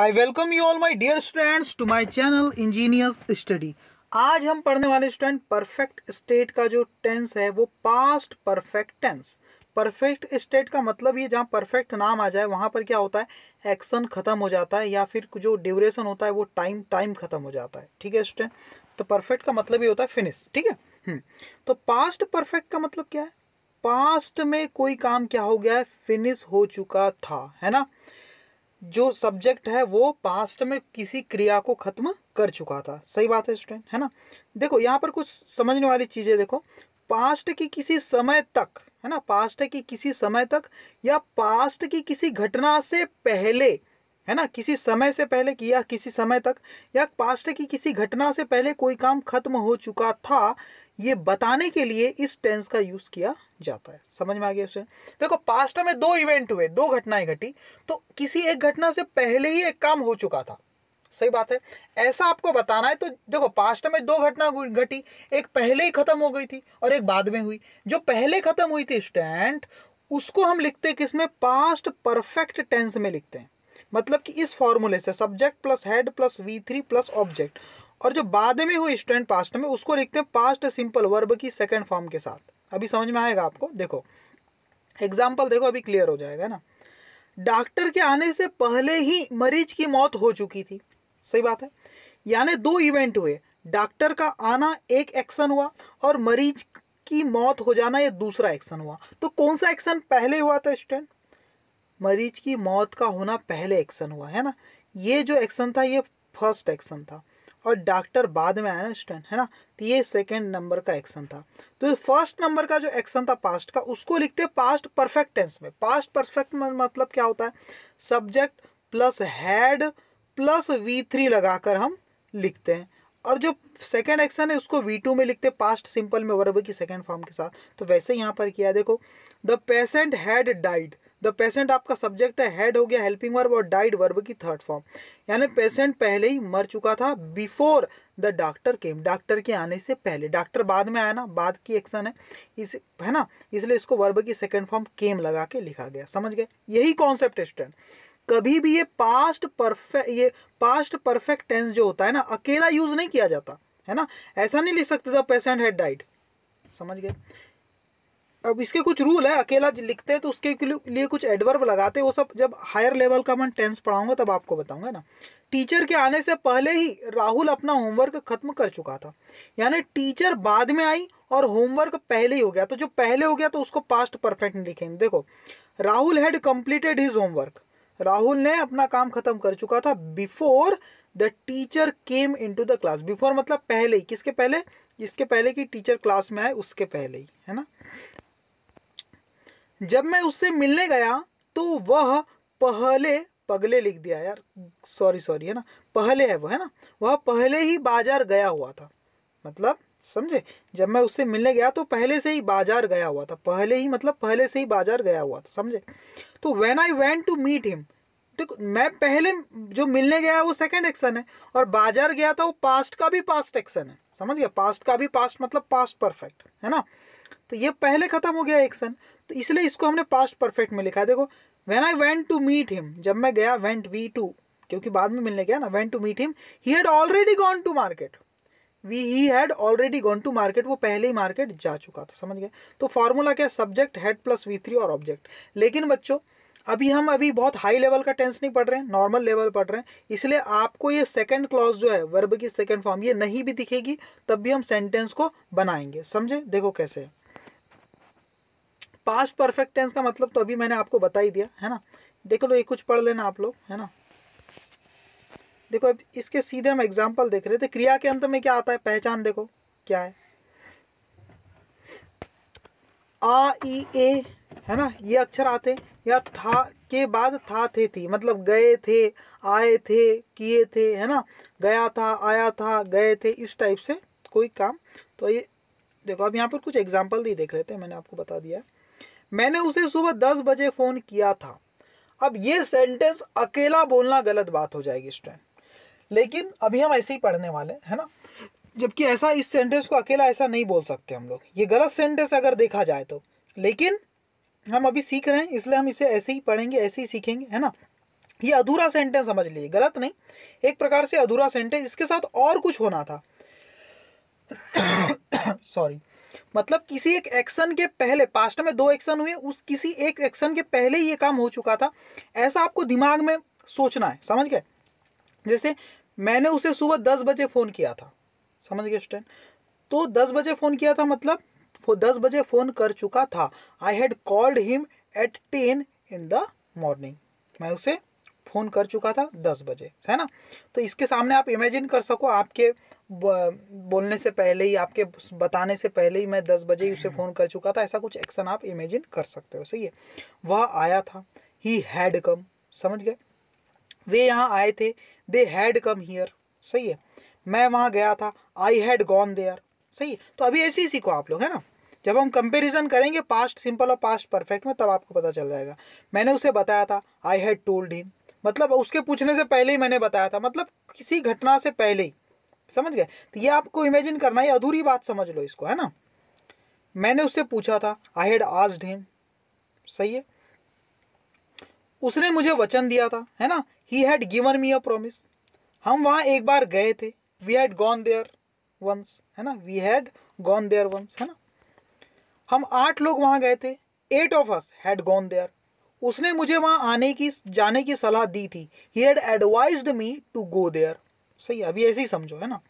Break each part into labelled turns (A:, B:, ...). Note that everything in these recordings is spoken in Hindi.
A: I welcome you all my dear students to my channel engineers study आज हम पढ़ने वाले स्टूडेंट परफेक्ट स्टेट का जो टेंस है वो past perfect tense perfect state का मतलब ये जहाँ परफेक्ट नाम आ जाए वहाँ पर क्या होता है एक्शन ख़त्म हो जाता है या फिर जो ड्यूरेशन होता है वो टाइम टाइम ख़त्म हो जाता है ठीक है स्टूडेंट तो परफेक्ट का मतलब ये होता है फिनिश ठीक है हम्म। तो पास्ट परफेक्ट का मतलब क्या है पास्ट में कोई काम क्या हो गया है फिनिश हो चुका था है ना जो सब्जेक्ट है वो पास्ट में किसी क्रिया को ख़त्म कर चुका था सही बात है स्टूडेंट है ना देखो यहाँ पर कुछ समझने वाली चीज़ें देखो पास्ट की किसी समय तक है ना पास्ट की किसी समय तक या पास्ट की किसी घटना से पहले है ना किसी समय से पहले किया किसी समय तक या पास्ट की किसी घटना से पहले कोई काम खत्म हो चुका था ये बताने के लिए इस टेंस का यूज़ किया जाता है समझ में आ गया उसे देखो पास्ट में दो इवेंट हुए दो घटनाएं घटी तो किसी एक घटना से पहले ही एक काम हो चुका था सही बात है ऐसा आपको बताना है तो देखो पास्ट में दो घटना घटी एक पहले ही खत्म हो गई थी और एक बाद में हुई जो पहले खत्म हुई थी स्टैंड उसको हम लिखते किसमें पास्ट परफेक्ट टेंस में लिखते हैं मतलब कि इस फॉर्मूले से subject plus had plus V three plus object और जो बाद में हुई स्टूडेंट पास्ट में उसको लिखते हैं पास्ट सिंपल वर्ब की सेकेंड फॉर्म के साथ अभी समझ में आएगा आपको देखो एग्जाम्पल देखो अभी क्लियर हो जाएगा ना डॉक्टर के आने से पहले ही मरीज की मौत हो चुकी थी सही बात है यानी दो इवेंट हुए डॉक्टर का आना एक एक्शन हुआ और मरीज की मौत हो जाना ये दूसरा एक्शन हुआ तो कौन सा एक्शन पहले हुआ था स्टूडेंट मरीज की मौत का होना पहले एक्शन हुआ है ना ये जो एक्शन था ये फर्स्ट एक्शन था और डॉक्टर बाद में आया ना स्टूडेंट है ना तो ये सेकेंड नंबर का एक्शन था तो फर्स्ट नंबर का जो एक्शन था पास्ट का उसको लिखते हैं पास्ट परफेक्ट टेंस में पास्ट परफेक्ट मतलब क्या होता है subject plus had plus V three लगाकर हम लिखते हैं और जो सेकेंड एक्शन है उसको वी टू में लिखते पास्ट सिंपल में वर्ब की सेकेंड फॉर्म के साथ तो वैसे यहाँ पर किया देखो the patient had died the patient आपका सब्जेक्ट है हेड हो गया हेल्पिंग वर्ब और डाइड वर्ब की थर्ड फॉर्म यानी पेशेंट पहले ही मर चुका था before the doctor came doctor के आने से पहले डॉक्टर बाद में आया ना बाद की एक्शन है इस है ना इसलिए इसको वर्ब की सेकेंड फॉर्म केम लगा के लिखा गया समझ गए यही कॉन्सेप्ट स्टूडेंट कभी भी ये पास्ट परफेक्ट ये पास्ट परफेक्ट टेंस जो होता है ना अकेला यूज नहीं किया जाता है ना ऐसा नहीं लिख सकते था पेशेंट हेड डाइड समझ गए अब इसके कुछ रूल है अकेला लिखते हैं तो उसके लिए कुछ एडवर्ब लगाते हैं वो सब जब हायर लेवल का मैं टेंस पढ़ाऊंगा तब आपको बताऊंगा ना टीचर के आने से पहले ही राहुल अपना होमवर्क खत्म कर चुका था यानी टीचर बाद में आई और होमवर्क पहले ही हो गया तो जो पहले हो गया तो उसको पास्ट परफेक्ट लिखेंगे देखो Rahul had completed his homework Rahul ने अपना काम खत्म कर चुका था before the teacher came into the class before मतलब पहले ही किसके पहले जिसके पहले कि टीचर क्लास में आए उसके पहले ही है ना जब मैं उससे मिलने गया तो वह पहले पगले लिख दिया यार सॉरी सॉरी है ना पहले है वो है ना वह पहले ही बाजार गया हुआ था मतलब समझे जब मैं उससे मिलने गया तो पहले से ही बाजार गया हुआ था पहले ही मतलब पहले से ही बाजार गया हुआ था समझे तो when I went to meet him देखो मैं पहले जो मिलने गया वो सेकंड एक्शन है और बाजार गया था वो पास्ट का भी पास्ट एक्शन है समझ गया पास्ट का भी पास्ट मतलब पास्ट परफेक्ट है ना तो ये पहले ख़त्म हो गया एक्शन तो इसलिए इसको हमने पास्ट परफेक्ट में लिखा है देखो when I went to meet him जब मैं गया वेंट वी टू क्योंकि बाद में मिलने गया ना went to meet him he had already gone to market we he had already gone to market वो पहले ही मार्केट जा चुका था समझ गए तो फार्मूला क्या subject had plus V three और ऑब्जेक्ट लेकिन बच्चों अभी हम अभी बहुत हाई लेवल का टेंस नहीं पढ़ रहे हैं नॉर्मल लेवल पढ़ रहे हैं इसलिए आपको ये सेकंड क्लॉज जो है वर्ब की सेकंड फॉर्म ये नहीं भी दिखेगी तब भी हम सेंटेंस को बनाएंगे समझे देखो कैसे है पास्ट परफेक्ट टेंस का मतलब तो अभी मैंने आपको बता ही दिया है ना देखो लो ये कुछ पढ़ लेना आप लोग है ना देखो अब इसके सीधे हम एग्जाम्पल देख रहे थे क्रिया के अंत में क्या आता है पहचान देखो क्या है आ ई ए है ना ये अक्षर आते या था के बाद था थे थी मतलब गए थे आए थे किए थे है ना गया था आया था गए थे इस टाइप से कोई काम तो ये देखो अब यहाँ पर कुछ एग्जाम्पल भी देख रहे थे मैंने आपको बता दिया मैंने उसे सुबह दस बजे फ़ोन किया था अब ये सेंटेंस अकेला बोलना गलत बात हो जाएगी स्टूडेंट लेकिन अभी हम ऐसे ही पढ़ने वाले हैं ना जबकि ऐसा इस सेंटेंस को अकेला ऐसा नहीं बोल सकते हम लोग ये गलत सेंटेंस अगर देखा जाए तो लेकिन हम अभी सीख रहे हैं इसलिए हम इसे ऐसे ही पढ़ेंगे ऐसे ही सीखेंगे है ना ये अधूरा सेंटेंस समझ लीजिए गलत नहीं एक प्रकार से अधूरा सेंटेंस इसके साथ और कुछ होना था सॉरी मतलब किसी एक एक्शन के पहले पास्ट में दो एक्शन हुए उस किसी एक एक्शन के पहले ये काम हो चुका था ऐसा आपको दिमाग में सोचना है समझ गए जैसे मैंने उसे सुबह दस बजे फ़ोन किया था समझ गए स्टैंड तो दस बजे फ़ोन किया था मतलब दस बजे फ़ोन कर चुका था I had called him at ten in the morning मैं उसे फ़ोन कर चुका था दस बजे है ना तो इसके सामने आप इमेजिन कर सको आपके बोलने से पहले ही आपके बताने से पहले ही मैं दस बजे ही उसे फ़ोन कर चुका था ऐसा कुछ एक्शन आप इमेजिन कर सकते हो सही है वह आया था ही हैड कम समझ गए वे यहाँ आए थे दे हैड कम हीयर सही है मैं वहाँ गया था आई हैड गॉन देयर सही है तो अभी ऐसे ही सीखो आप लोग है ना जब हम कंपैरिजन करेंगे पास्ट सिंपल और पास्ट परफेक्ट में तब आपको पता चल जाएगा मैंने उसे बताया था आई हैड टोल्ड हिम मतलब उसके पूछने से पहले ही मैंने बताया था मतलब किसी घटना से पहले ही समझ गए तो ये आपको इमेजिन करना ही अधूरी बात समझ लो इसको है ना मैंने उससे पूछा था आई हैड आज ढेम सही है उसने मुझे वचन दिया था है ना he had given me a promise हम वहाँ एक बार गए थे we had gone there once है ना we had gone there once है ना हम आठ लोग वहाँ गए थे eight of us had gone there उसने मुझे वहाँ आने की जाने की सलाह दी थी he had advise me to go there सही अभी ऐसे ही समझो है ना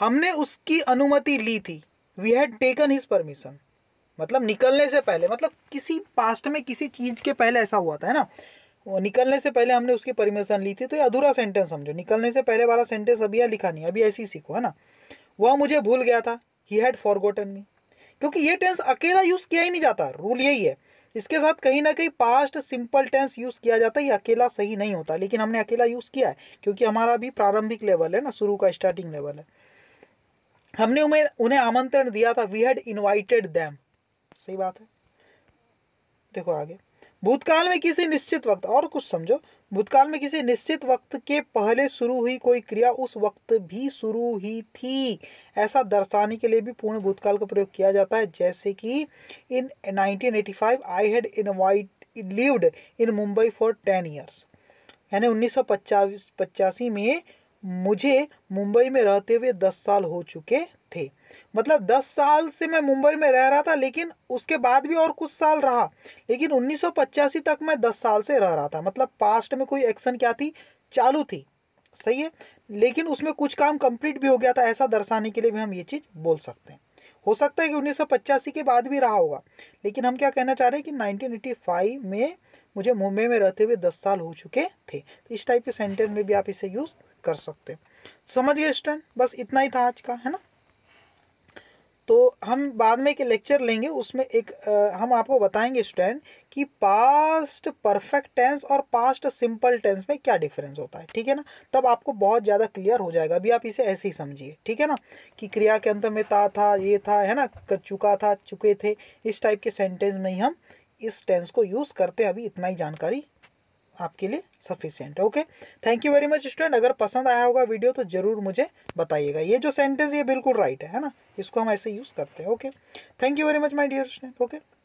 A: हमने उसकी अनुमति ली थी we had taken his permission मतलब निकलने से पहले मतलब किसी पास्ट में किसी चीज़ के पहले ऐसा हुआ था है ना निकलने से पहले हमने उसकी परमिशन ली थी तो ये अधूरा सेंटेंस समझो निकलने से पहले वाला सेंटेंस अभी यहाँ लिखा नहीं अभी ऐसे ही सीखो है ना वह मुझे भूल गया था ही हैड फॉरगोटन मी क्योंकि ये टेंस अकेला यूज़ किया ही नहीं जाता रूल यही है इसके साथ कहीं ना कहीं पास्ट सिंपल टेंस यूज़ किया जाता है ये अकेला सही नहीं होता लेकिन हमने अकेला यूज़ किया है क्योंकि हमारा भी प्रारंभिक लेवल है ना शुरू का स्टार्टिंग लेवल है हमने उन्हें उन्हें आमंत्रण दिया था वी हैड इनवाइटेड दैम सही बात है देखो आगे भूतकाल में किसी निश्चित वक्त और कुछ समझो भूतकाल में किसी निश्चित वक्त के पहले शुरू हुई कोई क्रिया उस वक्त भी शुरू ही थी ऐसा दर्शाने के लिए भी पूर्ण भूतकाल का प्रयोग किया जाता है जैसे कि in 1985 I had invite lived in Mumbai for ten years यानी उन्नीस सौ में मुझे मुंबई में रहते हुए दस साल हो चुके थे मतलब दस साल से मैं मुंबई में रह रहा था लेकिन उसके बाद भी और कुछ साल रहा लेकिन उन्नीस तक मैं दस साल से रह रहा था मतलब पास्ट में कोई एक्शन क्या थी चालू थी सही है लेकिन उसमें कुछ काम कंप्लीट भी हो गया था ऐसा दर्शाने के लिए भी हम ये चीज़ बोल सकते हैं हो सकता है कि उन्नीस के बाद भी रहा होगा लेकिन हम क्या कहना चाह रहे हैं कि नाइनटीन में मुझे मुंबई में रहते हुए दस साल हो चुके थे तो इस टाइप के सेंटेंस में भी आप इसे यूज़ कर सकते समझ गए स्टूडेंट बस इतना ही था आज का है ना तो हम बाद में एक लेक्चर लेंगे उसमें एक आ, हम आपको बताएंगे स्टूडेंट कि पास्ट परफेक्ट टेंस और पास्ट सिंपल टेंस में क्या डिफरेंस होता है ठीक है ना तब आपको बहुत ज़्यादा क्लियर हो जाएगा अभी आप इसे ऐसे ही समझिए ठीक है ना कि क्रिया के अंत में ता था ये था है ना कर चुका था चुके थे इस टाइप के सेंटेंस में ही हम इस टेंस को यूज़ करते हैं अभी इतना ही जानकारी आपके लिए sufficient okay thank you very much student अगर पसंद आया होगा वीडियो तो ज़रूर मुझे बताइएगा ये जो सेंटेंस ये बिल्कुल राइट है ना इसको हम ऐसे यूज़ करते हैं okay thank you very much my dear student okay